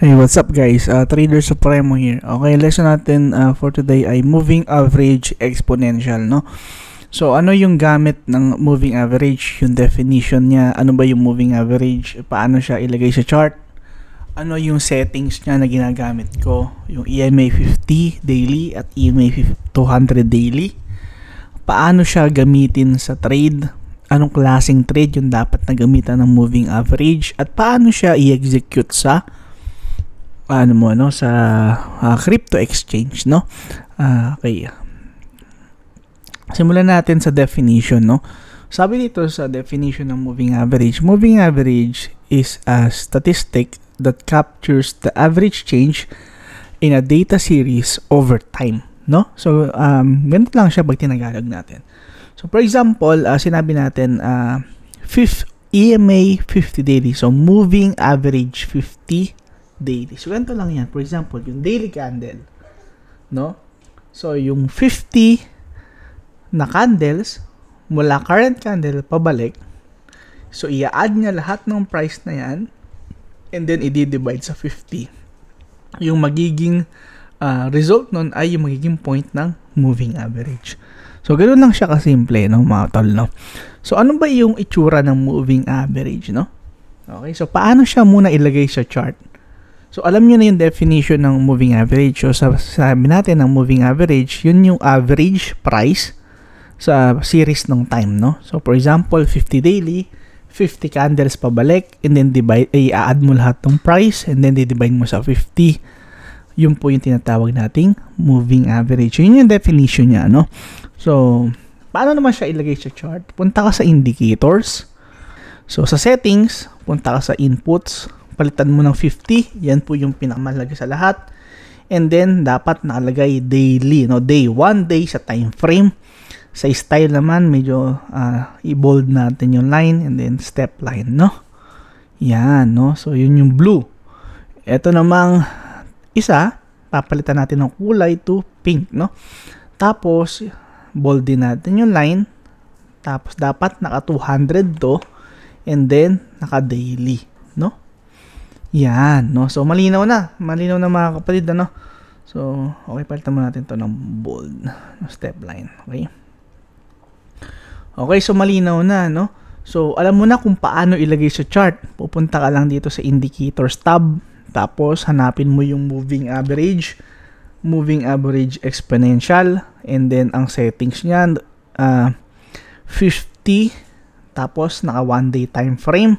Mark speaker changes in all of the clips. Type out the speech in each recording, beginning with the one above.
Speaker 1: Hey, what's up guys? Uh, Trader Supremo here. Okay, lesson natin uh, for today ay moving average exponential, no? So, ano yung gamit ng moving average? Yung definition niya, ano ba yung moving average? Paano siya ilagay sa chart? Ano yung settings niya na ginagamit ko? Yung EMA 50 daily at EMA 200 daily. Paano siya gamitin sa trade? Anong klaseng trade yung dapat na gamitan ng moving average? At paano siya i-execute sa ano mo no sa uh, crypto exchange no uh, ah, okay simulan natin sa definition no sabi dito sa definition ng moving average moving average is a statistic that captures the average change in a data series over time no so um ganito lang siya pag tinagalog natin so for example uh, sinabi natin uh, fifth EMA 50 daily so moving average 50 daily. So, ganito lang yan. For example, yung daily candle. No? So, yung 50 na candles, mula current candle, pabalik. So, i-add niya lahat ng price na yan. And then, i-divide sa 50. Yung magiging uh, result nun ay yung magiging point ng moving average. So, ganoon lang siya kasimple, no, mga tol, no? So, ano ba yung itsura ng moving average, no? Okay, so paano siya muna ilagay sa chart? So alam niyo na yung definition ng moving average. So sa sabi natin ng moving average, yun yung average price sa series ng time, no? So for example, 50 daily, 50 candles pabalik and then divide eh, i-add mo lahat ng price and then didivide mo sa 50. Yun po yung tinatawag nating moving average. Yun yung definition niya, no? So paano naman siya ilagay sa chart? Punta ka sa indicators. So sa settings, punta ka sa inputs palitan mo ng 50. Yan po yung pinakamalaga sa lahat. And then, dapat nakalagay daily, no? Day one day sa time frame. Sa style naman, medyo uh, i-bold natin yung line and then step line, no? Yan, no? So, yun yung blue. Ito namang isa, papalitan natin ng kulay to pink, no? Tapos, bold din natin yung line. Tapos, dapat naka 200 to. And then, naka daily. Yan, no? So, malinaw na. Malinaw na mga kapatid, ano? So, okay, palitan mo natin to ng bold step line. Okay? Okay, so malinaw na, no? So, alam mo na kung paano ilagay sa chart. Pupunta ka lang dito sa indicators tab. Tapos, hanapin mo yung moving average, moving average exponential, and then ang settings niya, uh, ah, 50, tapos naka 1 day time frame.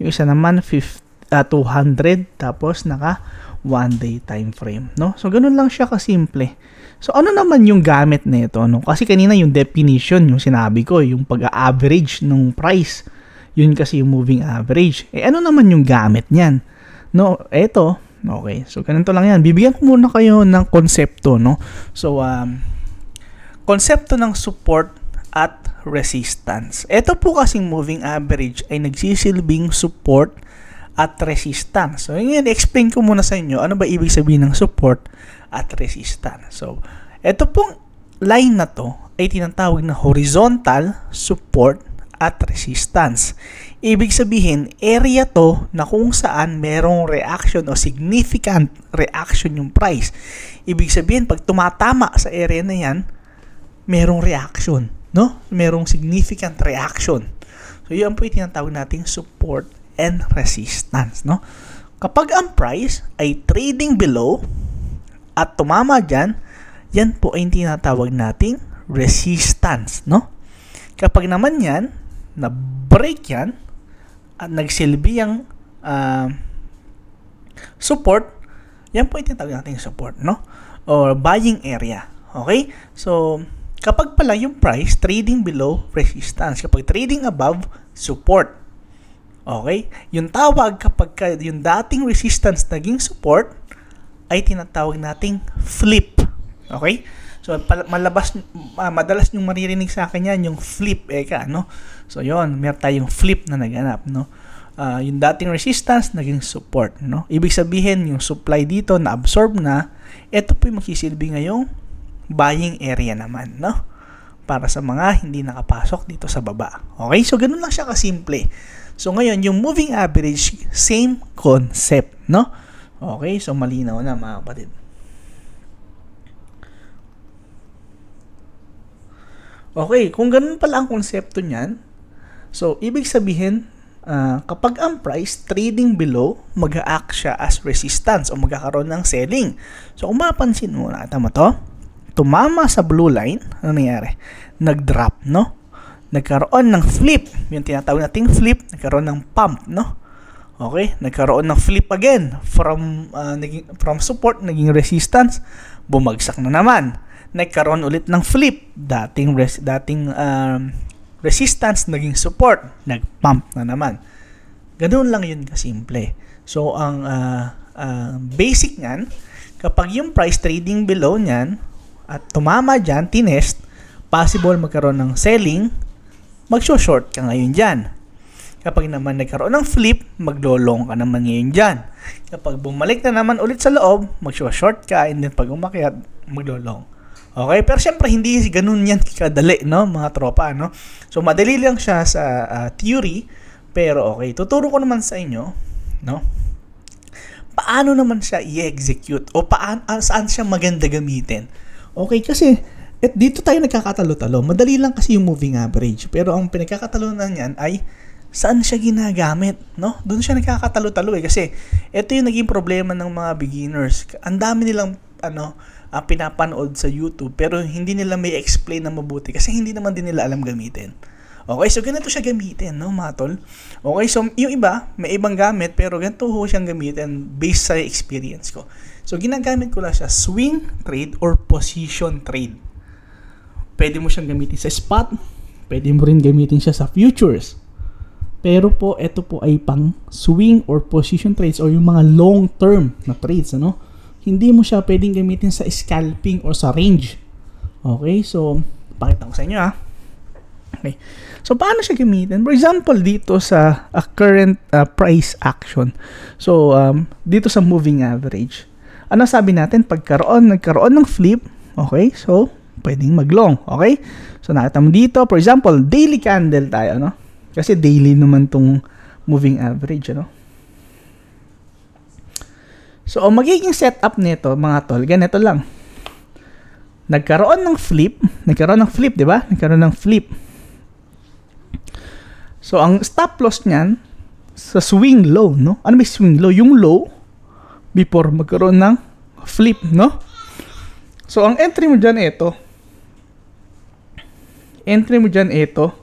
Speaker 1: Yung isa naman, 50 uh, ah, 200 tapos naka 1 day time frame no so ganun lang siya kasimple so ano naman yung gamit nito no kasi kanina yung definition yung sinabi ko yung pag-average ng price yun kasi yung moving average eh ano naman yung gamit niyan no eto okay so ganito lang yan bibigyan ko muna kayo ng konsepto no so um konsepto ng support at resistance. Ito po kasing moving average ay nagsisilbing support at resistance. So, ngayon, explain ko muna sa inyo ano ba ibig sabihin ng support at resistance. So, ito pong line na to ay tinatawag na horizontal support at resistance. Ibig sabihin, area to na kung saan merong reaction o significant reaction yung price. Ibig sabihin, pag tumatama sa area na yan, merong reaction, no? Merong significant reaction. So, yan po yung tinatawag nating support and resistance, no? Kapag ang price ay trading below at tumama dyan, yan po ay tinatawag nating resistance, no? Kapag naman yan, na-break yan, at nagsilbi ang uh, support, yan po ay tinatawag nating support, no? Or buying area, okay? So, kapag pala yung price, trading below resistance. Kapag trading above, support. Okay? Yung tawag kapag yung dating resistance naging support ay tinatawag nating flip. Okay? So malabas uh, madalas yung maririnig sa akin yan yung flip ka no. So yon, meron tayong flip na naganap no. Uh, yung dating resistance naging support no. Ibig sabihin yung supply dito na absorb na, ito po yung magsisilbi ngayong buying area naman no para sa mga hindi nakapasok dito sa baba. Okay? So ganun lang siya ka simple. So ngayon, yung moving average, same concept, no? Okay, so malinaw na mga kapatid. Okay, kung ganun pala ang konsepto niyan, so ibig sabihin, uh, kapag ang price trading below, mag-act siya as resistance o magkakaroon ng selling. So kung mapansin mo na, tama to, tumama sa blue line, ano nangyari? Nag-drop, no? nagkaroon ng flip, yung tinatawag nating flip, nagkaroon ng pump, no? Okay, nagkaroon ng flip again from uh, naging, from support naging resistance, bumagsak na naman. Nagkaroon ulit ng flip, dating res, dating um, resistance naging support, nagpump na naman. Ganoon lang 'yun kasimple. So ang uh, uh, basic niyan, kapag yung price trading below niyan at tumama diyan, tinest, possible magkaroon ng selling magsho-short ka ngayon dyan. Kapag naman nagkaroon ng flip, maglolong ka naman ngayon dyan. Kapag bumalik na naman ulit sa loob, magsho-short ka and then pag umakyat, maglolong. Okay, pero syempre hindi ganun yan kadali, no, mga tropa, no? So, madali lang siya sa uh, theory, pero okay, tuturo ko naman sa inyo, no? Paano naman siya i-execute o paan, ah, saan siya maganda gamitin? Okay, kasi at dito tayo nagkakatalo-talo. Madali lang kasi yung moving average. Pero ang pinagkakatalunan niyan ay saan siya ginagamit, no? Doon siya nagkakatalo-talo eh kasi ito yung naging problema ng mga beginners. Ang dami nilang ano, uh, pinapanood sa YouTube pero hindi nila may explain na mabuti kasi hindi naman din nila alam gamitin. Okay, so ganito siya gamitin, no, matol? Okay, so yung iba, may ibang gamit pero ganito ho siyang gamitin based sa experience ko. So ginagamit ko lang siya swing trade or position trade pwede mo siyang gamitin sa spot, pwede mo rin gamitin siya sa futures. Pero po, ito po ay pang swing or position trades or yung mga long-term na trades, ano? Hindi mo siya pwedeng gamitin sa scalping or sa range. Okay, so, pakita ko sa inyo ha? Ah. Okay. So, paano siya gamitin? For example, dito sa a ah, current uh, price action. So, um, dito sa moving average. Ano sabi natin? Pagkaroon, nagkaroon ng flip. Okay, so, pwedeng maglong. Okay? So, nakita mo dito, for example, daily candle tayo, no? Kasi daily naman tong moving average, ano? So, ang magiging setup nito, mga tol, ganito lang. Nagkaroon ng flip, nagkaroon ng flip, di ba? Nagkaroon ng flip. So, ang stop loss niyan, sa swing low, no? Ano may swing low? Yung low, before magkaroon ng flip, no? So, ang entry mo diyan ito entry mo dyan ito.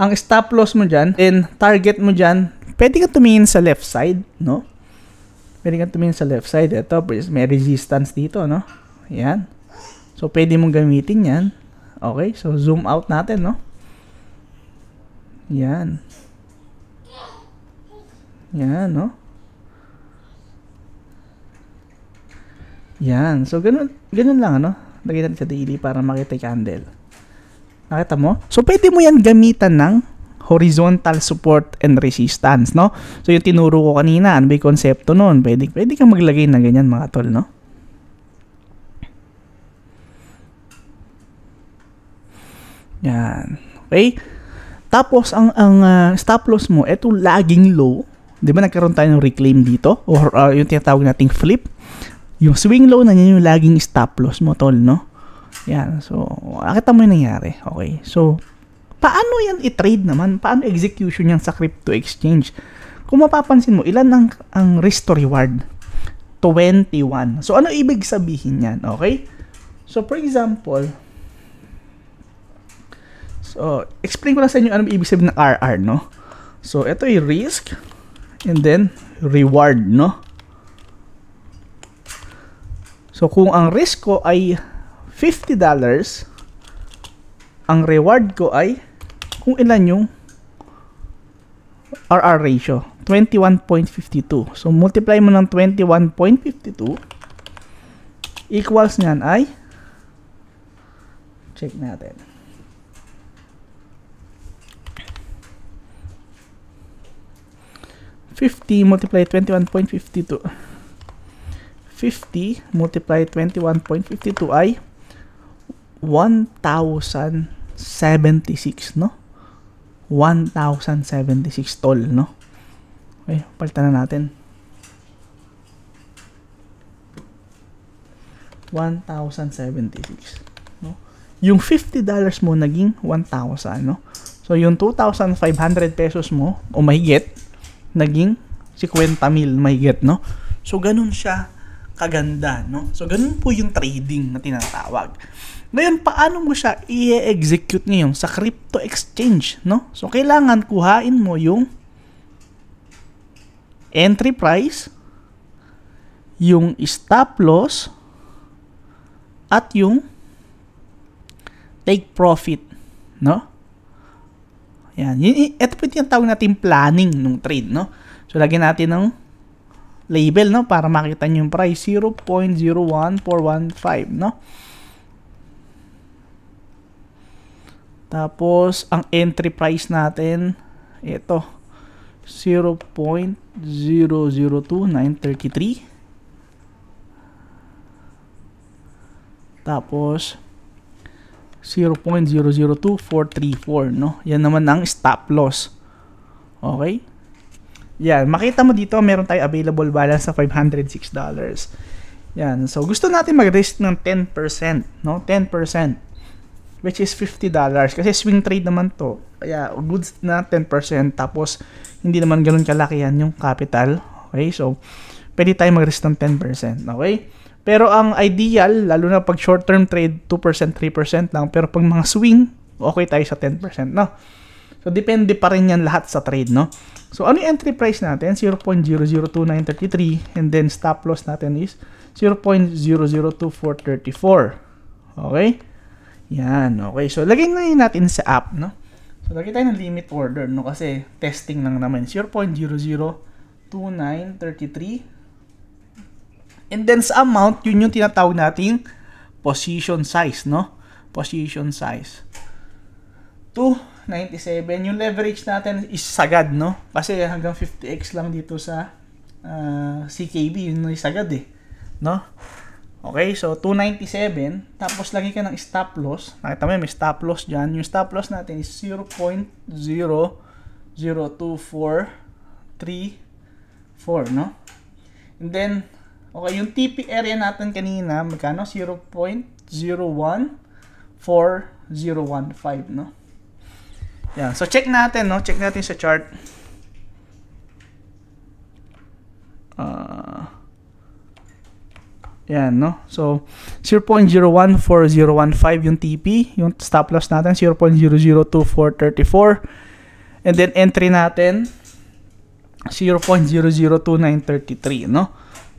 Speaker 1: Ang stop loss mo dyan, then target mo dyan, pwede ka tumingin sa left side, no? Pwede ka tumingin sa left side. Ito, may resistance dito, no? Ayan. So, pwede mong gamitin yan. Okay, so zoom out natin, no? Yan. Yan, no? Yan. So, ganun, ganun lang, ano? Lagyan natin sa daily para makita yung candle. Nakita mo? So, pwede mo yan gamitan ng horizontal support and resistance, no? So, yung tinuro ko kanina, ano ba yung konsepto nun? Pwede, pwede kang maglagay ng ganyan, mga tol, no? Yan. Okay? Tapos, ang, ang uh, stop loss mo, eto laging low. Di ba nagkaroon tayo ng reclaim dito? Or uh, yung tinatawag nating flip. Yung swing low na yun yung laging stop loss mo, tol, no? Yan. So, akita mo yung nangyari. Okay. So, paano yan i-trade naman? Paano execution yan sa crypto exchange? Kung mapapansin mo, ilan ang, ang risk to reward? 21. So, ano ibig sabihin yan? Okay? So, for example, so, explain ko lang sa inyo ano ibig sabihin ng RR, no? So, ito ay risk and then reward, no? So, kung ang risk ko ay $50 ang reward ko ay kung ilan yung RR ratio 21.52 so multiply mo ng 21.52 equals nyan ay check natin Fifty multiply twenty one point fifty two. Fifty multiply twenty one point fifty two ay 1,076, no? 1,076 tall, no? Okay, palitan na natin. 1,076, no? Yung $50 mo naging 1,000, no? So, yung 2,500 pesos mo, o mahigit, naging 50,000 mahigit, no? So, ganun siya kaganda, no? So, ganun po yung trading na tinatawag. Ngayon, paano mo siya i-execute ngayon sa crypto exchange, no? So, kailangan kuhain mo yung entry price, yung stop loss, at yung take profit, no? Yan. Ito po yung tawag natin planning ng trade, no? So, lagyan natin ng label, no? Para makita niyo yung price, 0.01415, no? Tapos, ang entry price natin, ito, 0.002933. Tapos, 0.002434, no? Yan naman ang stop loss. Okay? Yan, makita mo dito, meron tayo available balance sa $506. Yan, so gusto natin mag-risk ng 10%, no? 10%, which is $50. Kasi swing trade naman to. Kaya goods na 10%, tapos hindi naman ganun yan yung capital. Okay, so pwede tayo mag-risk ng 10%, okay? Pero ang ideal, lalo na pag short-term trade, 2%, 3% lang. Pero pag mga swing, okay tayo sa 10%, no? So, depende pa rin yan lahat sa trade, no? So, ano yung entry price natin? 0.002933 and then stop loss natin is 0.002434. Okay? Yan, okay. So, lagay na natin sa app, no? So, lagay tayo ng limit order, no? Kasi testing lang naman. 0.002933 and then sa amount, yun yung tinatawag nating position size, no? Position size. 2 97. Yung leverage natin is sagad, no? Kasi hanggang 50x lang dito sa uh, ah, CKB, yun yung sagad eh. No? Okay, so 297, tapos lagi ka ng stop loss. Nakita mo may stop loss dyan. Yung stop loss natin is 0.002434, no? And then, okay, yung TP area natin kanina, magkano? 0.01401, no? Yeah. So check natin, no? Check natin sa chart. Uh, yan, no? So 0.014015 yung TP, yung stop loss natin 0.002434. And then entry natin 0.002933, no?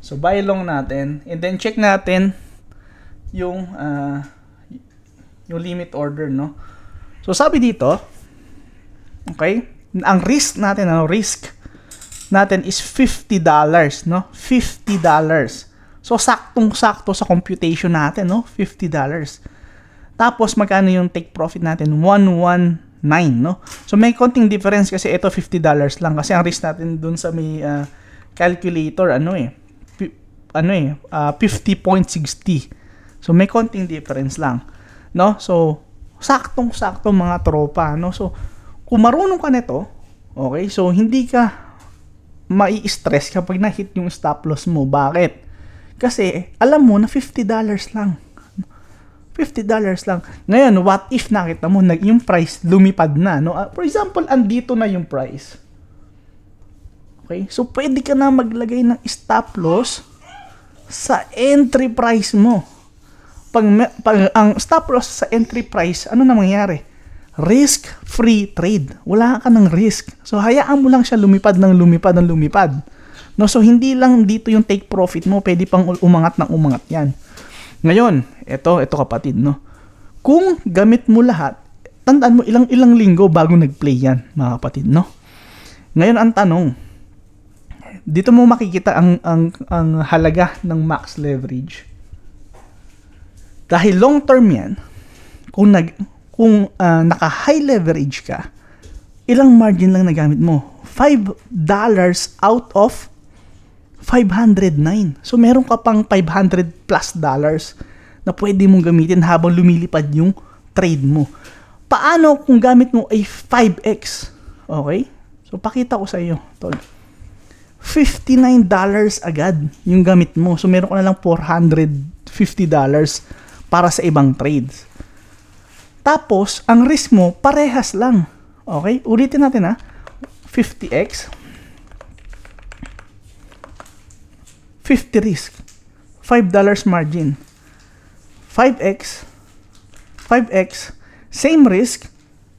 Speaker 1: So buy long natin and then check natin yung uh, yung limit order, no? So sabi dito, Okay? Ang risk natin, ano, risk natin is $50, no? $50. So, saktong-sakto sa computation natin, no? $50. Tapos, magkano yung take profit natin? 119, no? So, may konting difference kasi ito $50 lang. Kasi ang risk natin dun sa may uh, calculator, ano eh, ano eh, uh, ah, 50.60. So, may konting difference lang. No? So, saktong-sakto mga tropa, no? So, kung marunong ka nito, okay, so hindi ka mai-stress kapag na-hit yung stop loss mo. Bakit? Kasi alam mo na $50 lang. $50 lang. Ngayon, what if nakita mo na yung price lumipad na, no? Ah, for example, andito na yung price. Okay? So, pwede ka na maglagay ng stop loss sa entry price mo. Pag, pag ang stop loss sa entry price, ano na mangyayari? risk-free trade. Wala ka ng risk. So, hayaan mo lang siya lumipad ng lumipad ng lumipad. No, so, hindi lang dito yung take profit mo. Pwede pang umangat ng umangat yan. Ngayon, ito, ito kapatid, no? Kung gamit mo lahat, tandaan mo ilang-ilang linggo bago nag-play yan, mga kapatid, no? Ngayon, ang tanong, dito mo makikita ang, ang, ang halaga ng max leverage. Dahil long term yan, kung nag kung uh, naka-high leverage ka, ilang margin lang nagamit mo? $5 out of 509. So, meron ka pang 500 plus dollars na pwede mong gamitin habang lumilipad yung trade mo. Paano kung gamit mo ay 5x? Okay? So, pakita ko sa iyo, tol. $59 agad yung gamit mo. So, meron ka na lang $450 para sa ibang trades. Tapos, ang risk mo, parehas lang. Okay? Ulitin natin ha. 50x. 50 risk. $5 margin. 5x. 5x. Same risk.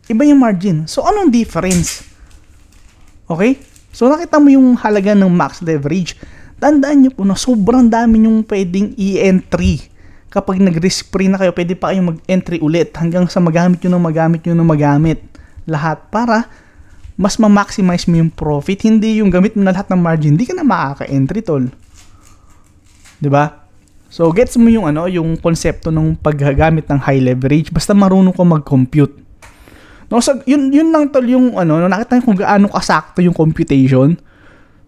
Speaker 1: Iba yung margin. So, anong difference? Okay? So, nakita mo yung halaga ng max leverage. Tandaan nyo po na sobrang dami yung pwedeng i-entry kapag nag-risk free na kayo, pwede pa kayong mag-entry ulit hanggang sa magamit nyo ng magamit nyo ng magamit lahat para mas ma-maximize mo yung profit. Hindi yung gamit mo na lahat ng margin, hindi ka na makaka-entry tol. ba? Diba? So, gets mo yung ano, yung konsepto ng paggamit ng high leverage basta marunong ka mag-compute. No, so, yun, yun lang tol yung ano, nakita kung gaano kasakto yung computation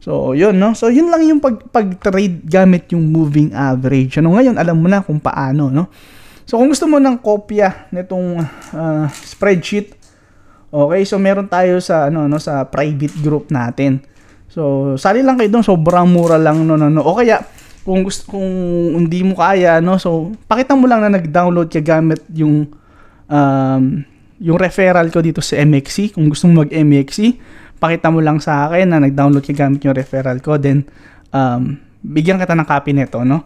Speaker 1: So, yun, no? So, yun lang yung pag, pag-trade gamit yung moving average. Ano, ngayon, alam mo na kung paano, no? So, kung gusto mo ng kopya nitong uh, spreadsheet, okay, so meron tayo sa, ano, no, sa private group natin. So, sali lang kayo doon, sobrang mura lang, no, no, no. O kaya, kung, gusto, kung hindi mo kaya, no, so, pakita mo lang na nag-download ka gamit yung, um, yung referral ko dito sa MXC, kung gusto mo mag-MXC, pakita mo lang sa akin na nag-download ka gamit yung referral ko, then um, bigyan kita ng copy nito, no?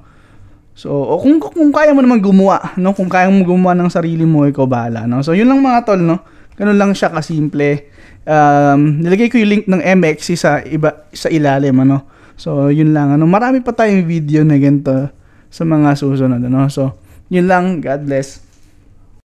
Speaker 1: So, o kung, kung kaya mo naman gumawa, no? Kung kaya mo gumawa ng sarili mo, ikaw bahala, no? So, yun lang mga tol, no? Ganun lang siya kasimple. Um, nilagay ko yung link ng MX sa iba sa ilalim ano. So, yun lang ano. Marami pa tayong video na ganito sa mga susunod ano. So, yun lang. God bless.